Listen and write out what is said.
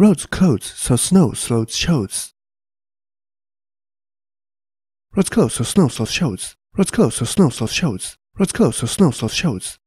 Roads closed, so snow slowed shows. Roads closed, so snow slowed shows. Roads closed, so snow slowed shows. Roads closed, so snow slowed shows.